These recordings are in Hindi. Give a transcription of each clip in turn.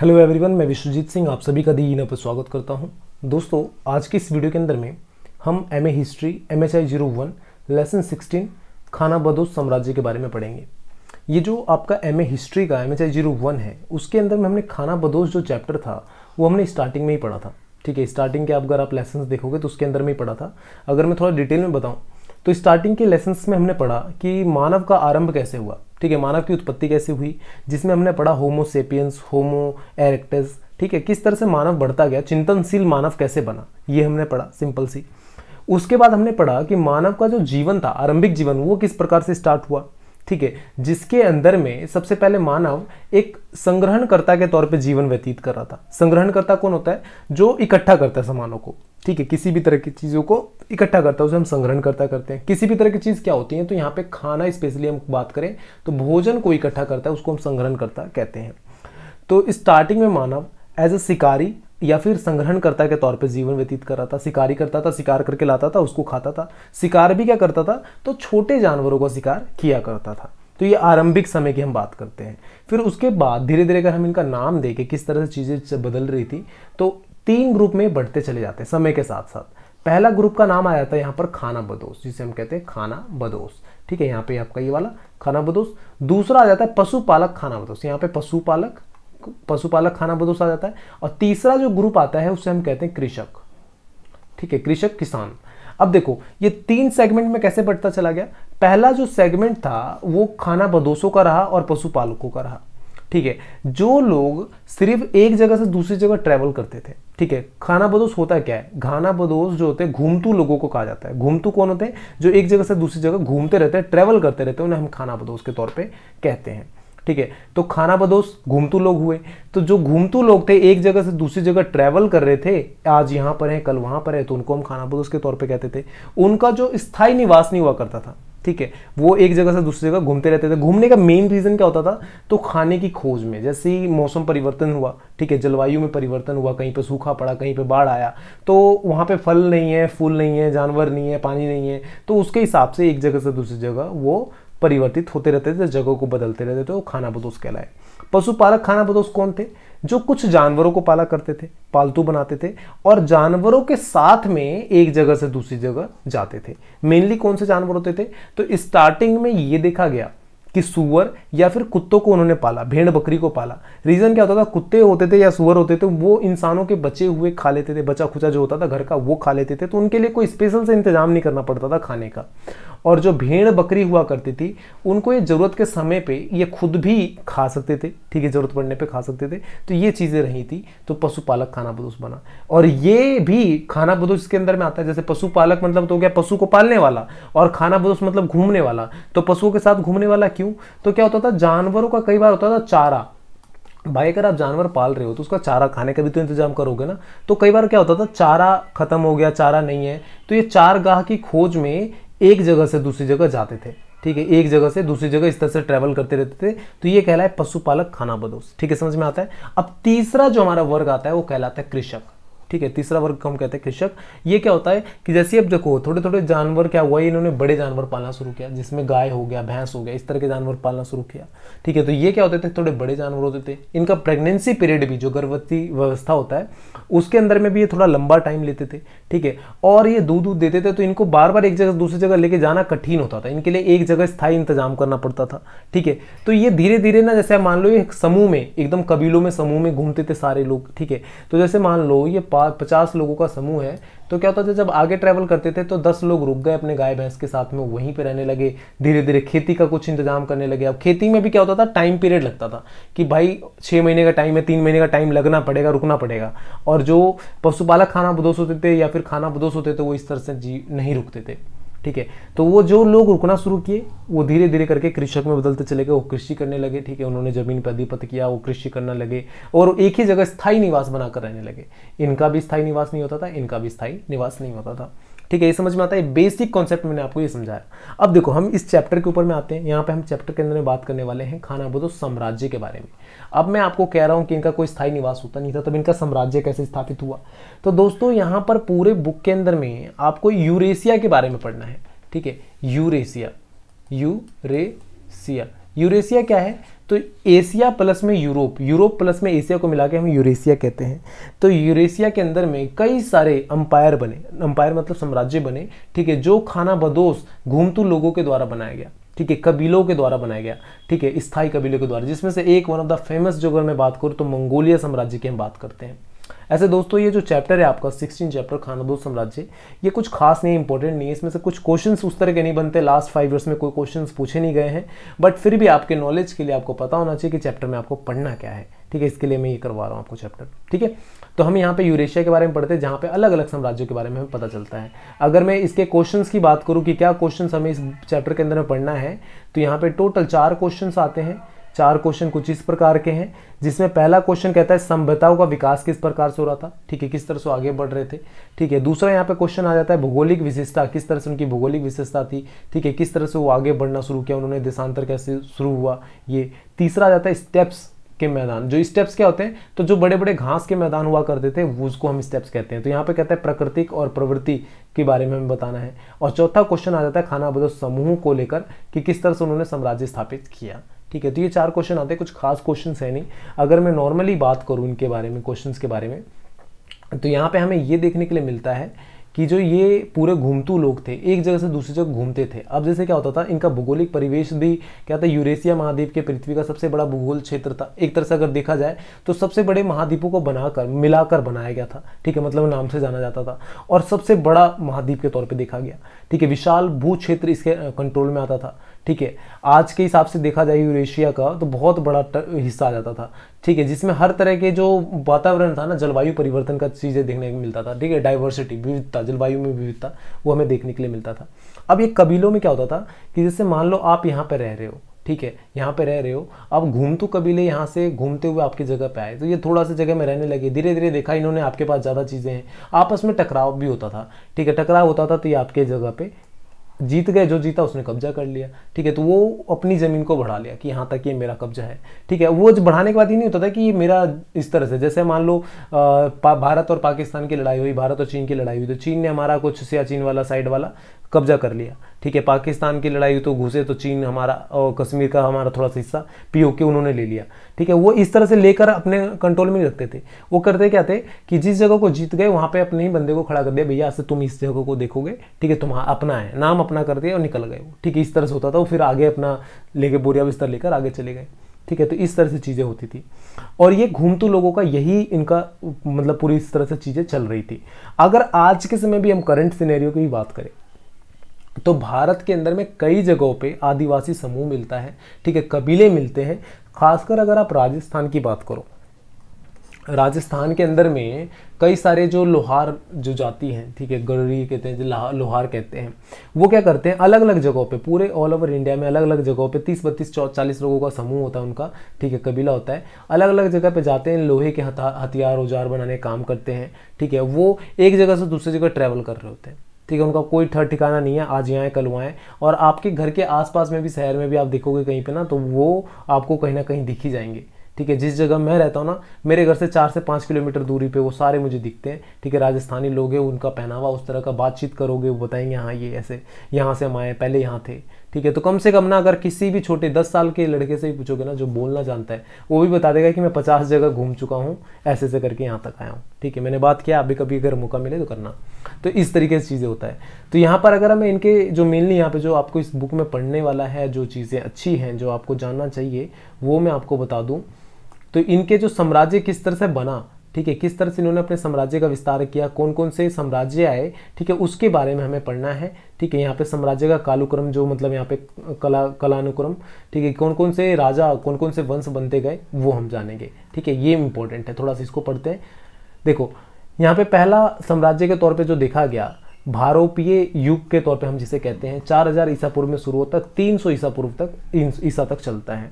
हेलो एवरीवन मैं विश्वजीत सिंह आप सभी का दी पर स्वागत करता हूं दोस्तों आज की इस वीडियो के अंदर में हम M A history M H I zero one lesson sixteen खाना बदोश साम्राज्य के बारे में पढ़ेंगे ये जो आपका एम ए हिस्ट्री का M H I zero one है उसके अंदर में हमने खाना बदोश जो चैप्टर था वो हमने स्टार्टिंग में ही पढ़ा था ठीक है स्टार्टिंग के अगर आप लेसन देखोगे तो उसके अंदर में ही पढ़ा था अगर मैं थोड़ा डिटेल में बताऊँ तो स्टार्टिंग के लेसन्स में हमने पढ़ा कि मानव का आरंभ कैसे हुआ ठीक है मानव की उत्पत्ति कैसे हुई जिसमें हमने पढ़ा होमोसेपियंस होमो एरेक्टस ठीक है किस तरह से मानव बढ़ता गया चिंतनशील मानव कैसे बना ये हमने पढ़ा सिंपल सी उसके बाद हमने पढ़ा कि मानव का जो जीवन था आरंभिक जीवन वो किस प्रकार से स्टार्ट हुआ ठीक है जिसके अंदर में सबसे पहले मानव एक संग्रहणकर्ता के तौर पे जीवन व्यतीत कर रहा था संग्रहणकर्ता कौन होता है जो इकट्ठा करता है सामानों को ठीक है किसी भी तरह की चीज़ों को इकट्ठा करता है उसे हम संग्रहणकर्ता करते हैं किसी भी तरह की चीज़ क्या होती है तो यहाँ पे खाना स्पेशली हम बात करें तो भोजन को इकट्ठा करता है उसको हम संग्रहणकर्ता कहते हैं तो स्टार्टिंग में मानव एज अ शिकारी या फिर संग्रहणकर्ता के तौर पे जीवन व्यतीत कर रहा था शिकारी करता था शिकार करके लाता था उसको खाता था शिकार भी क्या करता था तो छोटे जानवरों का शिकार किया करता था तो ये आरंभिक समय की हम बात करते हैं फिर उसके बाद धीरे धीरे अगर हम इनका नाम देखें किस तरह से चीज़ें बदल रही थी तो तीन ग्रुप में बढ़ते चले जाते हैं समय के साथ साथ पहला ग्रुप का नाम आया था यहाँ पर खाना बदोश जिसे हम कहते हैं खाना बदोश ठीक है यहाँ पे आपका ये वाला खाना बदोश दूसरा आ जाता है पशुपालक खाना बदोश यहाँ पे पशुपालक पशुपालक खाना बदोश आ जाता है और तीसरा जो ग्रुप आता है उसे हम कहते हैं कृषक ठीक है कृषक किसान अब देखो ये तीन सेगमेंट में कैसे बढ़ता चला गया पहला जो सेगमेंट था वो खाना बदोशों का रहा और पशुपालकों का रहा ठीक है जो लोग सिर्फ एक जगह से दूसरी जगह ट्रेवल करते थे ठीक है खाना बदोश होता क्या है खाना बदोश जो होते हैं घूमतू लोगों को कहा जाता है घूमतू कौन होते हैं जो एक जगह से दूसरी जगह घूमते रहते हैं ट्रेवल करते रहते हैं उन्हें हम खाना बदोश के तौर पर कहते हैं ठीक है तो खाना बदोश घूमतू लोग हुए तो जो घूमतू लोग थे एक जगह से दूसरी जगह ट्रैवल कर रहे थे आज यहाँ पर है कल वहां पर है तो उनको हम खाना बदोश के तौर पे कहते थे उनका जो स्थायी निवास नहीं हुआ करता था ठीक है वो एक जगह से दूसरी जगह घूमते रहते थे घूमने का मेन रीज़न क्या होता था तो खाने की खोज में जैसे ही मौसम परिवर्तन हुआ ठीक है जलवायु में परिवर्तन हुआ कहीं पे सूखा पड़ा कहीं पे बाढ़ आया तो वहां पे फल नहीं है फूल नहीं है जानवर नहीं है पानी नहीं है तो उसके हिसाब से एक जगह से दूसरी जगह वो परिवर्तित होते रहते थे जगहों को बदलते रहते थे वो खाना बदोश कहलाए पशुपालक खाना बदोश कौन थे जो कुछ जानवरों को पाला करते थे पालतू बनाते थे और जानवरों के साथ में एक जगह से दूसरी जगह जाते थे मेनली कौन से जानवर होते थे तो स्टार्टिंग में ये देखा गया कि सुअर या फिर कुत्तों को उन्होंने पाला भेड़ बकरी को पाला रीज़न क्या होता था कुत्ते होते थे या सुअर होते थे वो इंसानों के बचे हुए खा लेते थे बचा खुचा जो होता था घर का वो खा लेते थे तो उनके लिए कोई स्पेशल से इंतजाम नहीं करना पड़ता था खाने का और जो भेड़ बकरी हुआ करती थी उनको ये ज़रूरत के समय पे ये खुद भी खा सकते थे ठीक है ज़रूरत पड़ने पे खा सकते थे तो ये चीज़ें रही थी तो पशुपालक खाना बदोश बना और ये भी खाना बदोश इसके अंदर में आता है जैसे पशुपालक मतलब तो क्या पशु को पालने वाला और खाना बदोश मतलब घूमने वाला तो पशुओं के साथ घूमने वाला क्यों तो क्या होता था जानवरों का कई बार होता था चारा भाई अगर आप जानवर पाल रहे हो तो उसका चारा खाने का भी तो इंतजाम करोगे ना तो कई बार क्या होता था चारा खत्म हो गया चारा नहीं है तो ये चार गाह की खोज में एक जगह से दूसरी जगह जाते थे ठीक है एक जगह से दूसरी जगह इस तरह से ट्रेवल करते रहते थे तो ये कहलाए पशुपालक खाना बदोश ठीक है समझ में आता है अब तीसरा जो हमारा वर्ग आता है वो कहलाता है कृषक ठीक है तीसरा वर्ग को हम कहते हैं कृषक ये क्या होता है कि जैसे अब देखो थोड़े थोड़े जानवर क्या हुआ इन्होंने बड़े जानवर पालना शुरू किया जिसमें गाय हो गया भैंस हो गया इस तरह के जानवर पालना शुरू किया ठीक है तो ये क्या होते थे थोड़े बड़े जानवर होते थे इनका प्रेगनेंसी पीरियड भी जो गर्भवती व्यवस्था होता है उसके अंदर में भी ये थोड़ा लंबा टाइम लेते थे ठीक है और ये दूध दूध देते थे तो इनको बार बार एक जगह दूसरी जगह लेके जाना कठिन होता था इनके लिए एक जगह स्थायी इंतजाम करना पड़ता था ठीक है तो ये धीरे धीरे ना जैसे मान लो ये समूह में एकदम कबीलों में समूह में घूमते थे सारे लोग ठीक है तो जैसे मान लो ये पचास लोगों का समूह है तो क्या होता था जब आगे ट्रैवल करते थे तो दस लोग रुक गए अपने गाय भैंस के साथ में वहीं पर रहने लगे धीरे धीरे खेती का कुछ इंतजाम करने लगे अब खेती में भी क्या होता था टाइम पीरियड लगता था कि भाई छः महीने का टाइम है तीन महीने का टाइम लगना पड़ेगा रुकना पड़ेगा और जो पशुपालक खाना बदोश होते थे या फिर खाना बदोश होते थे वो इस तरह से जी नहीं रुकते थे ठीक है तो वो जो लोग रुकना शुरू किए वो धीरे धीरे करके कृषक में बदलते चले गए वो कृषि करने लगे ठीक है उन्होंने जमीन पर अधिपत किया वो कृषि करने लगे और एक ही जगह स्थायी निवास बनाकर रहने लगे इनका भी स्थायी निवास नहीं होता था इनका भी स्थायी निवास नहीं होता था ठीक है ये समझ में आता है बेसिक कॉन्सेप्ट मैंने आपको ये समझाया अब देखो हम इस चैप्टर के ऊपर में आते हैं यहाँ पे हम चैप्टर के अंदर में बात करने वाले हैं खाना बोधो साम्राज्य के बारे में अब मैं आपको कह रहा हूँ कि इनका कोई स्थायी निवास होता नहीं था तब इनका साम्राज्य कैसे स्थापित हुआ तो दोस्तों यहाँ पर पूरे बुक के अंदर में आपको यूरेशिया के बारे में पढ़ना है ठीक है यूरेशिया यूरेशिया यूरेशिया क्या है तो एशिया प्लस में यूरोप यूरोप प्लस में एशिया को मिला के हम यूरेशिया कहते हैं तो यूरेशिया के अंदर में कई सारे अंपायर बने अंपायर मतलब साम्राज्य बने ठीक है जो खाना बदोश घूमतू लोगों के द्वारा बनाया गया ठीक है कबीलों के द्वारा बनाया गया ठीक है स्थाई कबीलों के द्वारा जिसमें से एक वन ऑफ द फेमस जो अगर मैं बात करूँ तो मंगोलिया साम्राज्य की हम बात करते हैं ऐसे दोस्तों ये जो चैप्टर है आपका सिक्सटीन चैप्टर खानाबूद साम्राज्य ये कुछ खास नहीं इंपॉर्टेंट नहीं है इसमें से कुछ क्वेश्चन उस तरह के नहीं बनते लास्ट फाइव ईयर्स में कोई क्वेश्चन पूछे नहीं गए हैं बट फिर भी आपके नॉलेज के लिए आपको पता होना चाहिए कि चैप्टर में आपको पढ़ना क्या है ठीक है इसके लिए मैं ये करवा रहा हूँ आपको चैप्टर ठीक है तो हम यहाँ पे यूरेशिया के बारे में पढ़ते हैं जहाँ पे अलग अलग साम्राज्यों के बारे में हमें पता चलता है अगर मैं इसके क्वेश्चंस की बात करूँ कि क्या क्वेश्चंस हमें इस चैप्टर के अंदर में पढ़ना है तो यहाँ पे टोटल चार क्वेश्चंस आते हैं चार क्वेश्चन कुछ इस प्रकार के हैं जिसमें पहला क्वेश्चन कहता है सभ्यताओं का विकास किस प्रकार से हो रहा था ठीक है किस तरह से आगे बढ़ रहे थे ठीक है दूसरा यहाँ पे क्वेश्चन आ जाता है भौगोलिक विशेषता किस तरह से उनकी भौगोलिक विशेषता थी ठीक है किस तरह से वो आगे बढ़ना शुरू किया उन्होंने देशांतर कैसे शुरू हुआ ये तीसरा आ जाता है स्टेप्स के मैदान जो स्टेप्स क्या होते हैं तो जो बड़े बड़े घास के मैदान हुआ करते थे उसको हम स्टेप्स कहते हैं तो यहाँ पे कहते हैं प्राकृतिक और प्रवृत्ति के बारे में हमें बताना है और चौथा क्वेश्चन आ जाता है खाना बदो समूह को लेकर कि किस तरह से उन्होंने साम्राज्य स्थापित किया ठीक है तो ये चार क्वेश्चन आते हैं कुछ खास क्वेश्चन है नहीं अगर मैं नॉर्मली बात करूँ इनके बारे में क्वेश्चन के बारे में तो यहाँ पे हमें ये देखने के लिए मिलता है कि जो ये पूरे घूमतू लोग थे एक जगह से दूसरी जगह घूमते थे अब जैसे क्या होता था इनका भूगोलिक परिवेश भी क्या था यूरेशिया महाद्वीप के पृथ्वी का सबसे बड़ा भूगोल क्षेत्र था एक तरह से अगर देखा जाए तो सबसे बड़े महाद्वीपों को बनाकर मिलाकर बनाया गया था ठीक है मतलब नाम से जाना जाता था और सबसे बड़ा महाद्वीप के तौर पर देखा गया ठीक है विशाल भू क्षेत्र इसके कंट्रोल में आता था ठीक है आज के हिसाब से देखा जाए यूरेशिया का तो बहुत बड़ा हिस्सा आ जाता था ठीक है जिसमें हर तरह के जो वातावरण था ना जलवायु परिवर्तन का चीज़ें देखने को मिलता था ठीक है डाइवर्सिटी विविधता जलवायु में विविधता वो हमें देखने के लिए मिलता था अब ये कबीलों में क्या होता था कि जैसे मान लो आप यहाँ पर रह रहे हो ठीक है यहाँ पे रह रहे हो अब घूम तो कबीले यहाँ से घूमते हुए आपकी जगह पे आए तो ये थोड़ा सा जगह में रहने लगे धीरे धीरे देखा इन्होंने आपके पास ज़्यादा चीज़ें हैं आपस में टकराव भी होता था ठीक है टकराव होता था तो ये आपके जगह पे जीत गए जो जीता उसने कब्जा कर लिया ठीक है तो वो अपनी ज़मीन को बढ़ा लिया कि यहाँ तक ये मेरा कब्जा है ठीक है वो बढ़ाने के बाद ही नहीं होता था कि ये मेरा इस तरह से जैसे मान लो भारत और पाकिस्तान की लड़ाई हुई भारत और चीन की लड़ाई हुई तो चीन ने हमारा कुछ सियाचीन वाला साइड वाला कब्जा कर लिया ठीक है पाकिस्तान की लड़ाई हुई तो घुसे तो चीन हमारा और कश्मीर का हमारा थोड़ा सा हिस्सा पीओ के उन्होंने ले लिया ठीक है वो इस तरह से लेकर अपने कंट्रोल में रखते थे वो करते क्या थे कि जिस जगह को जीत गए वहाँ पे अपने ही बंदे को खड़ा कर दिया भैया आज तुम इस जगह को देखोगे ठीक है तुम अपना है नाम अपना कर दिया और निकल गए ठीक है इस तरह से होता था वो फिर आगे अपना लेके बोरिया बिस्तर लेकर आगे चले गए ठीक है तो इस तरह से चीज़ें होती थी और ये घूमतू लोगों का यही इनका मतलब पूरी इस तरह से चीज़ें चल रही थी अगर आज के समय भी हम करंट सिनेरियो की बात करें तो भारत के अंदर में कई जगहों पे आदिवासी समूह मिलता है ठीक है कबीले मिलते हैं खासकर अगर आप राजस्थान की बात करो राजस्थान के अंदर में कई सारे जो लोहार जो जाति हैं ठीक है गरी कहते हैं जो लोहार कहते हैं वो क्या करते हैं अलग अलग जगहों पे पूरे ऑल ओवर इंडिया में अलग अलग जगहों पे तीस बत्तीस चालीस लोगों का समूह होता है उनका ठीक है कबीला होता है अलग अलग जगह पे जाते हैं लोहे के हथियार औजार बनाने काम करते हैं ठीक है वो एक जगह से दूसरी जगह ट्रैवल कर रहे होते हैं ठीक है उनका कोई ठर ठिकाना नहीं है आज यहाँ आए कल वहाँ आए और आपके घर के आसपास में भी शहर में भी आप देखोगे कहीं पे ना तो वो आपको कहीं ना कहीं दिख ही जाएंगे ठीक है जिस जगह मैं रहता हूँ ना मेरे घर से चार से पाँच किलोमीटर दूरी पे वो सारे मुझे दिखते हैं ठीक है राजस्थानी लोग हैं उनका पहनावा उस तरह का बातचीत करोगे वो बताएंगे हाँ ये ऐसे यहाँ से हम आए पहले यहाँ थे ठीक है तो कम से कम ना अगर किसी भी छोटे दस साल के लड़के से भी पूछोगे ना जो बोलना जानता है वो भी बता देगा कि मैं पचास जगह घूम चुका हूँ ऐसे ऐसे करके यहाँ तक आया हूँ ठीक है मैंने बात किया अभी कभी अगर मौका मिले तो करना तो इस तरीके से चीज़ें होता है तो यहाँ पर अगर हमें इनके जो मेनली यहाँ पे जो आपको इस बुक में पढ़ने वाला है जो चीज़ें अच्छी हैं जो आपको जानना चाहिए वो मैं आपको बता दूँ तो इनके जो साम्राज्य किस तरह से बना ठीक है किस तरह से इन्होंने अपने साम्राज्य का विस्तार किया कौन कौन से साम्राज्य आए ठीक है उसके बारे में हमें पढ़ना है ठीक है यहाँ पे साम्राज्य का कालुक्रम जो मतलब यहाँ पे कला कलानुक्रम ठीक है कौन कौन से राजा कौन कौन से वंश बनते गए वो हम जानेंगे ठीक है ये इंपॉर्टेंट है थोड़ा सा इसको पढ़ते हैं देखो यहाँ पे पहला साम्राज्य के तौर पर जो देखा गया भारोपीय युग के तौर पे हम जिसे कहते हैं 4000 ईसा पूर्व में शुरू होता तीन 300 ईसा पूर्व तक ईसा तक चलता है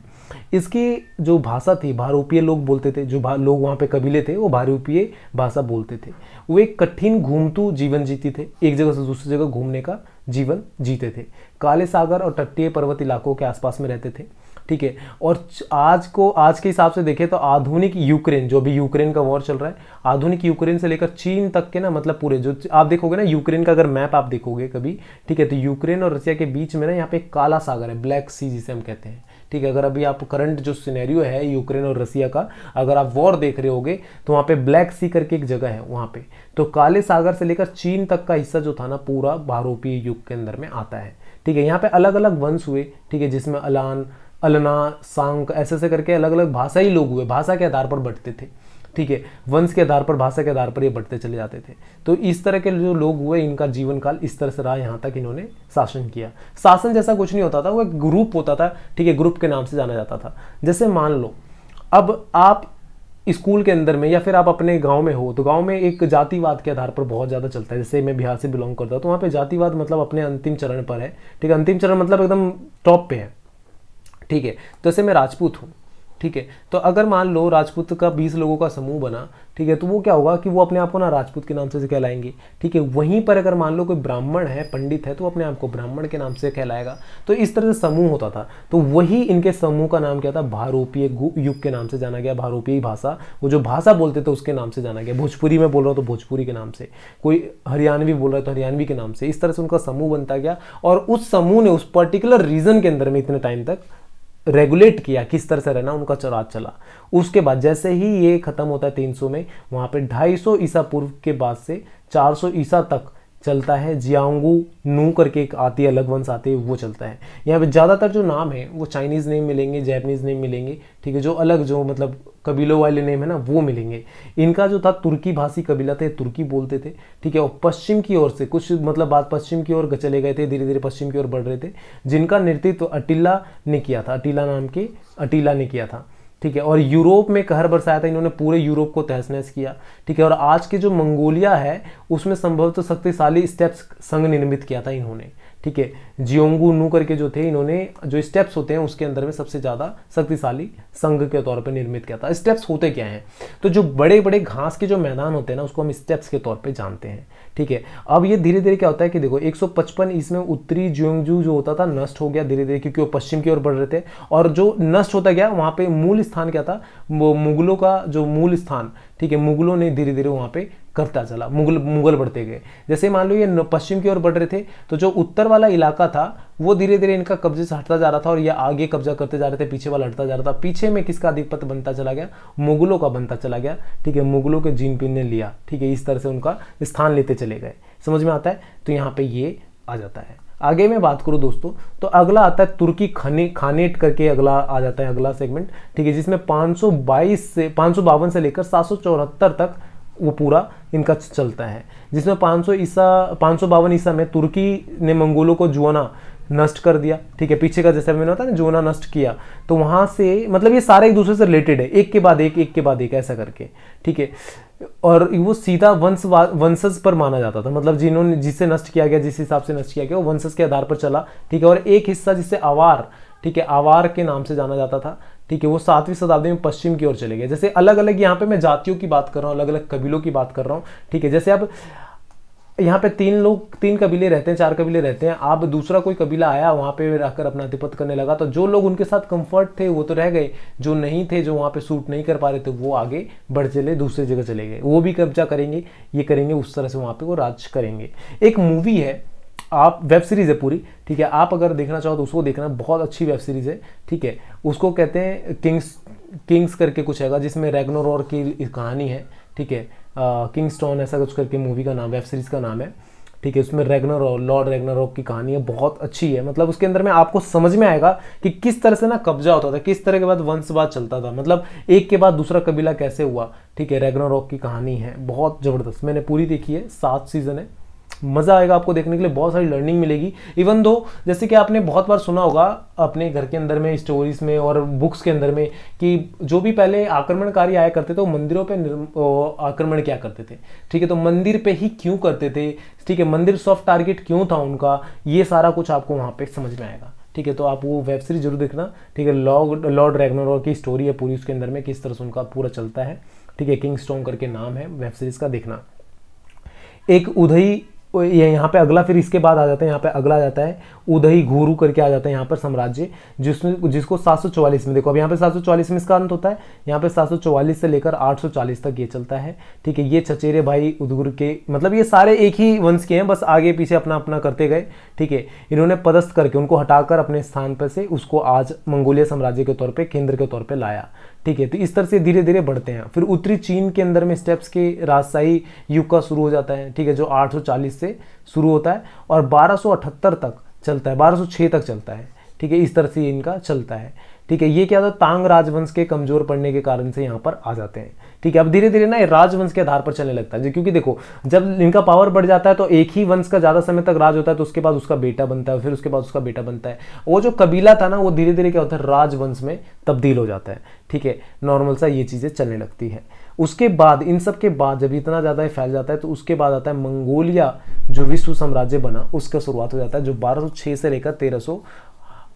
इसकी जो भाषा थी भारोपीय लोग बोलते थे जो लोग वहाँ पे कबीले थे वो भारोपीय भाषा बोलते थे वो एक कठिन घूमतू जीवन जीती थे एक जगह से दूसरी जगह घूमने का जीवन जीते थे काले सागर और तटीय पर्वत इलाकों के आसपास में रहते थे ठीक है और आज को आज के हिसाब से देखें तो आधुनिक यूक्रेन जो भी यूक्रेन का वॉर चल रहा है आधुनिक यूक्रेन से लेकर चीन तक के ना मतलब पूरे जो आप देखोगे ना यूक्रेन का अगर मैप आप देखोगे कभी ठीक है तो यूक्रेन और रसिया के बीच में ना यहाँ पे काला सागर है ब्लैक सी जिसे हम कहते हैं ठीक है अगर अभी आप करंट जो सिनेरियो है यूक्रेन और रसिया का अगर आप वॉर देख रहे होगे तो वहाँ पे ब्लैक सी करके एक जगह है वहाँ पे तो काले सागर से लेकर चीन तक का हिस्सा जो था ना पूरा भारोपीय युग के अंदर में आता है ठीक है यहाँ पे अलग अलग वंश हुए ठीक है जिसमें अलान अलना सांक ऐसे ऐसे करके अलग अलग भाषा ही लोग हुए भाषा के आधार पर बढ़ते थे ठीक है वंश के आधार पर भाषा के आधार पर ये बढ़ते चले जाते थे तो इस तरह के जो लोग हुए इनका जीवन काल इस तरह से रहा यहाँ तक इन्होंने शासन किया शासन जैसा कुछ नहीं होता था वो एक ग्रुप होता था ठीक है ग्रुप के नाम से जाना जाता था जैसे मान लो अब आप स्कूल के अंदर में या फिर आप अपने गांव में हो तो गांव में एक जातिवाद के आधार पर बहुत ज़्यादा चलता है जैसे मैं बिहार से बिलोंग करता हूँ तो वहाँ पे जातिवाद मतलब अपने अंतिम चरण पर है ठीक है अंतिम चरण मतलब एकदम टॉप पे है ठीक है तो जैसे मैं राजपूत हूँ ठीक है तो अगर मान लो राजपूत का बीस लोगों का समूह बना ठीक है तो वो क्या होगा कि वो अपने आप को ना राजपूत के नाम से कहलाएंगे ठीक है वहीं पर अगर मान लो कोई ब्राह्मण है पंडित है तो अपने आप को ब्राह्मण के नाम से कहलाएगा तो इस तरह से समूह होता था तो वही इनके समूह का नाम क्या था भारोपीय युग के नाम से जाना गया भारोपीय भाषा वो जो भाषा बोलते थे उसके नाम से जाना गया भोजपुरी में बोल रहा हूँ तो भोजपुरी के नाम से कोई हरियाणवी बोल रहा है तो हरियाणवी के नाम से इस तरह से उनका समूह बनता गया और उस समूह ने उस पर्टिकुलर रीजन के अंदर में इतने टाइम तक रेगुलेट किया किस तरह से रहना उनका चराग चला उसके बाद जैसे ही ये ख़त्म होता है 300 में वहाँ पे 250 ईसा पूर्व के बाद से 400 ईसा तक चलता है जियांगू नू करके एक आती है अलग वंश आते हैं वो चलता है यहाँ पे ज़्यादातर जो नाम है वो चाइनीज़ नेम मिलेंगे जैपनीज़ नेम मिलेंगे ठीक है जो अलग जो मतलब कबीलों वाले नेम है ना वो मिलेंगे इनका जो था तुर्की भाषी कबीला थे तुर्की बोलते थे ठीक है और पश्चिम की ओर से कुछ मतलब बात पश्चिम की ओर चले गए थे धीरे धीरे पश्चिम की ओर बढ़ रहे थे जिनका नेतृत्व अटिल्ला ने किया था अटिल्ला नाम के अटिल्ला ने किया था ठीक है और यूरोप में कहर बरसाया था इन्होंने पूरे यूरोप को तहस नहस किया ठीक है और आज के जो मंगोलिया है उसमें संभवतः शक्तिशाली स्टेप्स संघ निर्मित किया था इन्होंने ठीक है जियोंगू नू करके जो थे इन्होंने जो स्टेप्स होते हैं उसके अंदर में सबसे ज़्यादा शक्तिशाली संघ के तौर पर निर्मित किया था स्टेप्स होते क्या हैं तो जो बड़े बड़े घास के जो मैदान होते हैं ना उसको हम स्टेप्स के तौर पर जानते हैं ठीक है अब ये धीरे धीरे क्या होता है कि देखो 155 इसमें उत्तरी जियोंगजू जो होता था नष्ट हो गया धीरे धीरे क्योंकि वो पश्चिम की ओर बढ़ रहे थे और जो नष्ट होता गया वहाँ पे मूल स्थान क्या था वो मुगलों का जो मूल स्थान ठीक है मुगलों ने धीरे धीरे वहाँ पे करता चला मुगल मुगल बढ़ते गए जैसे मान लो ये पश्चिम की ओर बढ़ रहे थे तो जो उत्तर वाला इलाका था वो धीरे धीरे इनका कब्जे से हटता जा रहा था और ये आगे कब्जा करते जा रहे थे पीछे वाला हटता जा रहा था पीछे में किसका अधिपत्य बनता चला गया मुगलों का बनता चला गया ठीक है मुगलों के जीन पिन ने लिया ठीक है इस तरह से उनका स्थान लेते चले गए समझ में आता है तो यहाँ पे ये आ जाता है आगे मैं बात करूँ दोस्तों तो अगला आता है तुर्की खाने खानेट करके अगला आ जाता है अगला सेगमेंट ठीक है जिसमें 522 से पाँच से लेकर सात तक वो पूरा इनका चलता है जिसमें 500 ईसा पाँच ईसा में तुर्की ने मंगोलों को जुआना नष्ट कर दिया ठीक है पीछे का जैसे मैंने बताया ना जोना नष्ट किया तो वहाँ से मतलब ये सारे एक दूसरे से रिलेटेड है एक के बाद एक एक के बाद एक ऐसा करके ठीक है और वो सीधा वंश वंशज पर माना जाता था मतलब जिन्होंने जिसे नष्ट किया गया जिस हिसाब से नष्ट किया गया वो वंशज के आधार पर चला ठीक है और एक हिस्सा जिसे आवार ठीक है आवार के नाम से जाना जाता था ठीक है वो सातवीं शताब्दी में पश्चिम की ओर चले गए जैसे अलग अलग यहाँ पे मैं जातियों की बात कर रहा हूँ अलग अलग कबीलों की बात कर रहा हूँ ठीक है जैसे आप यहाँ पे तीन लोग तीन कबीले रहते हैं चार कबीले रहते हैं आप दूसरा कोई कबीला आया वहाँ पे रहकर अपना तिपत करने लगा तो जो लोग उनके साथ कंफर्ट थे वो तो रह गए जो नहीं थे जो वहाँ पे सूट नहीं कर पा रहे थे वो आगे बढ़ चले दूसरी जगह चले गए वो भी कब्जा करेंगे ये करेंगे उस तरह से वहाँ पे वो राज करेंगे एक मूवी है आप वेब सीरीज़ है पूरी ठीक है आप अगर देखना चाहो तो उसको देखना बहुत अच्छी वेब सीरीज़ है ठीक है उसको कहते हैं किंग्स किंग्स करके कुछ हैगा जिसमें रेगनोर की कहानी है ठीक है किंग्स्टॉन ऐसा कुछ करके मूवी का नाम वेब सीरीज़ का नाम है ठीक है उसमें रेगनर लॉर्ड रेगनर की कहानी है बहुत अच्छी है मतलब उसके अंदर में आपको समझ में आएगा कि किस तरह से ना कब्जा होता था किस तरह के बाद वंशवाद चलता था मतलब एक के बाद दूसरा कबीला कैसे हुआ ठीक है रेगनर की कहानी है बहुत ज़बरदस्त मैंने पूरी देखी है सात सीज़न है मज़ा आएगा आपको देखने के लिए बहुत सारी लर्निंग मिलेगी इवन दो जैसे कि आपने बहुत बार सुना होगा अपने घर के अंदर में स्टोरीज में और बुक्स के अंदर में कि जो भी पहले आक्रमणकारी आया करते थे वो मंदिरों पर आक्रमण क्या करते थे ठीक है तो मंदिर पे ही क्यों करते थे ठीक है मंदिर सॉफ्ट टारगेट क्यों था उनका ये सारा कुछ आपको वहाँ पर समझ में आएगा ठीक है तो आप वो वेब सीरीज जरूर देखना ठीक है लॉर्ड लॉर्ड रेगनोर की स्टोरी है पूरी उसके अंदर में किस तरह से उनका पूरा चलता है ठीक है किंग स्टोंग करके नाम है वेब सीरीज का देखना एक उदयी ये यहाँ पे अगला फिर इसके बाद आ जाता है यहाँ पे अगला आ जाता है उदही घूरू करके आ जाता है यहाँ पर साम्राज्य जिसमें जिसको 744 में देखो अब यहाँ पे 744 में इसका अंत होता है यहाँ पे 744 से लेकर 840 तक ये चलता है ठीक है ये चचेरे भाई उदगुर के मतलब ये सारे एक ही वंश के हैं बस आगे पीछे अपना अपना करते गए ठीक है इन्होंने पदस्थ करके उनको हटाकर अपने स्थान पर से उसको आज मंगोलिया साम्राज्य के तौर पर केंद्र के तौर पर लाया ठीक है तो इस तरह से धीरे धीरे बढ़ते हैं फिर उत्तरी चीन के अंदर में स्टेप्स के राजशाही युग का शुरू हो जाता है ठीक है जो 840 से शुरू होता है और 1278 तक चलता है 1206 तक चलता है ठीक है इस तरह से इनका चलता है ठीक है ये क्या था तांग राजवंश के कमज़ोर पड़ने के कारण से यहाँ पर आ जाते हैं ठीक है अब धीरे धीरे ना ये राजवंश के आधार पर चलने लगता है क्योंकि देखो जब इनका पावर बढ़ जाता है तो एक ही वंश का ज़्यादा समय तक राज होता है तो उसके बाद उसका बेटा बनता है फिर उसके बाद उसका बेटा बनता है वो जो कबीला था ना वो धीरे धीरे क्या होता है राजवंश में तब्दील हो जाता है ठीक है नॉर्मल सा ये चीज़ें चलने लगती है उसके बाद इन सब के बाद जब इतना ज़्यादा ये फैल जाता है तो उसके बाद आता है मंगोलिया जो विश्व साम्राज्य बना उसका शुरुआत हो जाता है जो 1206 से लेकर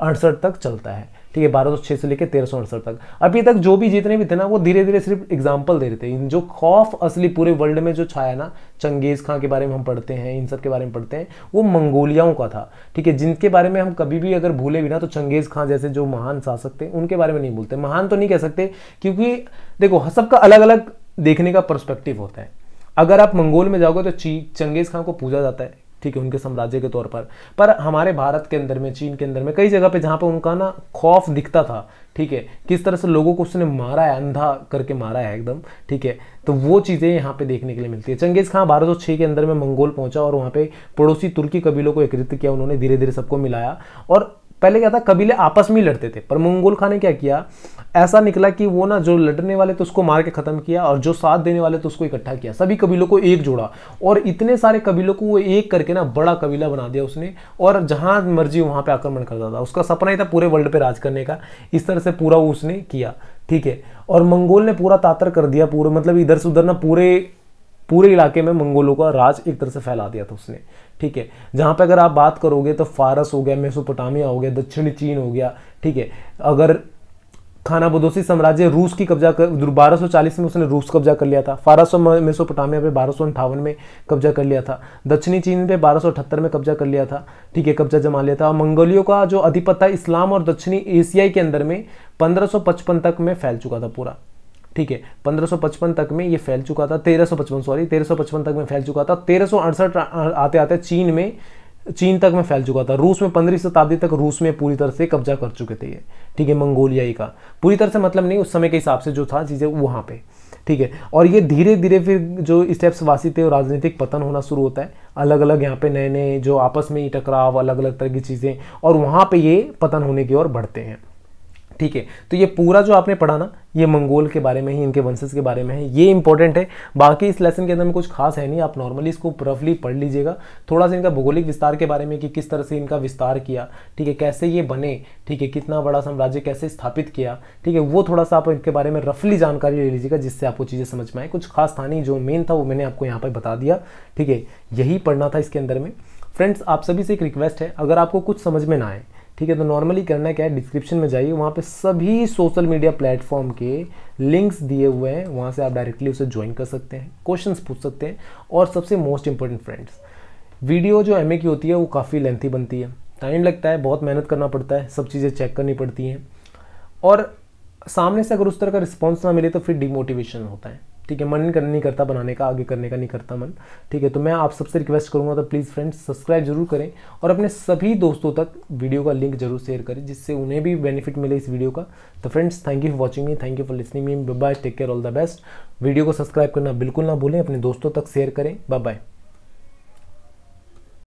अड़सठ तक चलता है ठीक है बारह सौ छः से लेकर तेरह सौ अड़सठ तक अभी तक जो भी जितने भी थे ना वो धीरे धीरे सिर्फ एग्जाम्पल दे रहे थे जो खौफ असली पूरे वर्ल्ड में जो छाया ना चंगेज़ खां के बारे में हम पढ़ते हैं इन सब के बारे में पढ़ते हैं वो मंगोलियाओं का था ठीक है जिनके बारे में हम कभी भी अगर भूले भी ना तो चंगेज़ खां जैसे जो महान शासक थे उनके बारे में नहीं भूलते महान तो नहीं कह सकते क्योंकि देखो सबका अलग अलग देखने का परस्पेक्टिव होता है अगर आप मंगोल में जाओगे तो ची चंगेज़ खां को पूजा जाता है ठीक है उनके साम्राज्य के तौर पर पर हमारे भारत के अंदर में चीन के अंदर में कई जगह पे जहाँ पे उनका ना खौफ दिखता था ठीक है किस तरह से लोगों को उसने मारा है अंधा करके मारा है एकदम ठीक है तो वो चीज़ें यहाँ पे देखने के लिए मिलती है चंगेज़ खां बारह के अंदर में मंगोल पहुंचा और वहाँ पे पड़ोसी तुर्की कबीलों को एकत्रित किया उन्होंने धीरे धीरे सबको मिलाया और पहले क्या था कबीले आपस में ही लड़ते थे पर मंगोल खान ने क्या किया ऐसा निकला कि वो ना जो लड़ने वाले थे उसको मार के ख़त्म किया और जो साथ देने वाले थे उसको इकट्ठा किया सभी कबीलों को एक जोड़ा और इतने सारे कबीलों को वो एक करके ना बड़ा कबीला बना दिया उसने और जहां मर्जी वहां पर आक्रमण करता था उसका सपना ही था पूरे वर्ल्ड पर राज करने का इस तरह से पूरा वो उसने किया ठीक है और मंगोल ने पूरा तातर कर दिया पूरे मतलब इधर से उधर ना पूरे पूरे इलाके में मंगोलों का राज एक तरह से फैला दिया था उसने ठीक है जहाँ पे अगर आप बात करोगे तो फारस हो गया मेसोपोटामिया हो गया दक्षिणी चीन हो गया ठीक है अगर खाना बदोसी साम्राज्य रूस की कब्जा कर बारह सौ चालीस में उसने रूस कब्जा कर लिया था फारस सौ मेसोपोटामिया पे बारह में कब्जा कर लिया था दक्षिणी चीन पे बारह सौ अठहत्तर में कब्जा कर लिया था ठीक है कब्जा जमा लिया था और मंगोलियों का जो अधिपत्य इस्लाम और दक्षिणी एशियाई के अंदर में पचपन तक में फैल चुका था पूरा ठीक है 1555 तक में ये फैल चुका था 1355 सॉरी 1355 तक में फैल चुका था तेरह आते आते चीन में चीन तक में फैल चुका था रूस में पंद्रह शताब्दी तक रूस में पूरी तरह से कब्जा कर चुके थे ये ठीक है मंगोलिया ही का पूरी तरह से मतलब नहीं उस समय के हिसाब से जो था चीज़ें वहाँ पे ठीक है और ये धीरे धीरे फिर जो स्टेप्स वासी थे राजनीतिक पतन होना शुरू होता है अलग अलग यहाँ पे नए नए जो आपस में ही टकराव अलग अलग तरह की चीज़ें और वहाँ पर ये पतन होने की ओर बढ़ते हैं ठीक है तो ये पूरा जो आपने पढ़ा ना ये मंगोल के बारे में ही इनके वंशज के बारे में है ये इंपॉर्टेंट है बाकी इस लेसन के अंदर में कुछ खास है नहीं आप नॉर्मली इसको रफली पढ़ लीजिएगा थोड़ा सा इनका भौगोलिक विस्तार के बारे में कि किस तरह से इनका विस्तार किया ठीक है कैसे ये बने ठीक है कितना बड़ा साम्राज्य कैसे स्थापित किया ठीक है वो थोड़ा सा आप इनके बारे में रफली जानकारी ले लीजिएगा जिससे आपको चीज़ें समझ में आए कुछ खास था नहीं जो मेन था वो मैंने आपको यहाँ पर बता दिया ठीक है यही पढ़ना था इसके अंदर में फ्रेंड्स आप सभी से एक रिक्वेस्ट है अगर आपको कुछ समझ में ना आए ठीक है तो नॉर्मली करना क्या है डिस्क्रिप्शन में जाइए वहाँ पे सभी सोशल मीडिया प्लेटफॉर्म के लिंक्स दिए हुए हैं वहाँ से आप डायरेक्टली उसे ज्वाइन कर सकते हैं क्वेश्चंस पूछ सकते हैं और सबसे मोस्ट इंपॉर्टेंट फ्रेंड्स वीडियो जो एम की होती है वो काफ़ी लेंथी बनती है टाइम लगता है बहुत मेहनत करना पड़ता है सब चीज़ें चेक करनी पड़ती हैं और सामने से अगर उस तरह का रिस्पॉन्स ना मिले तो फिर डिमोटिवेशन होता है ठीक है मन नहीं करता बनाने का आगे करने का नहीं करता मन ठीक है तो मैं आप सबसे रिक्वेस्ट करूँगा तो प्लीज़ फ्रेंड्स सब्सक्राइब जरूर करें और अपने सभी दोस्तों तक वीडियो का लिंक जरूर शेयर करें जिससे उन्हें भी बेनिफिट मिले इस वीडियो का तो friends thank you for watching me thank you for listening me bye take care all the best video को सब्सक्राइब करना बिल्कुल ना भूलें अपने दोस्तों तक शेयर करें बाय बाय